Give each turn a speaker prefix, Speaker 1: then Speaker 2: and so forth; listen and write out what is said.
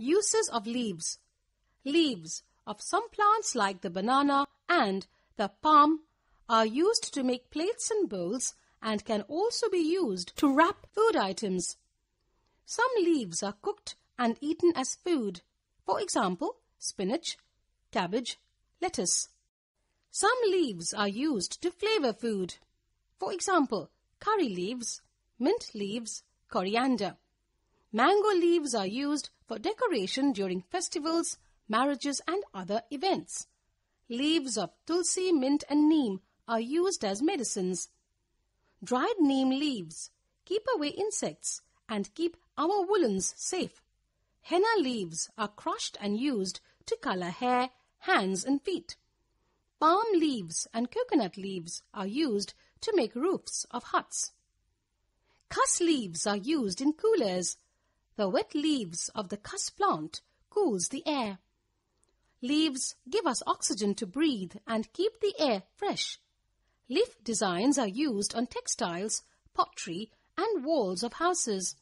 Speaker 1: Uses of leaves. Leaves of some plants like the banana and the palm are used to make plates and bowls and can also be used to wrap food items. Some leaves are cooked and eaten as food. For example, spinach, cabbage, lettuce. Some leaves are used to flavor food. For example, curry leaves, mint leaves, coriander. Mango leaves are used for decoration during festivals, marriages and other events. Leaves of tulsi, mint and neem are used as medicines. Dried neem leaves keep away insects and keep our woolens safe. Henna leaves are crushed and used to color hair, hands and feet. Palm leaves and coconut leaves are used to make roofs of huts. Cuss leaves are used in coolers the wet leaves of the cuss plant cools the air. Leaves give us oxygen to breathe and keep the air fresh. Leaf designs are used on textiles, pottery, and walls of houses.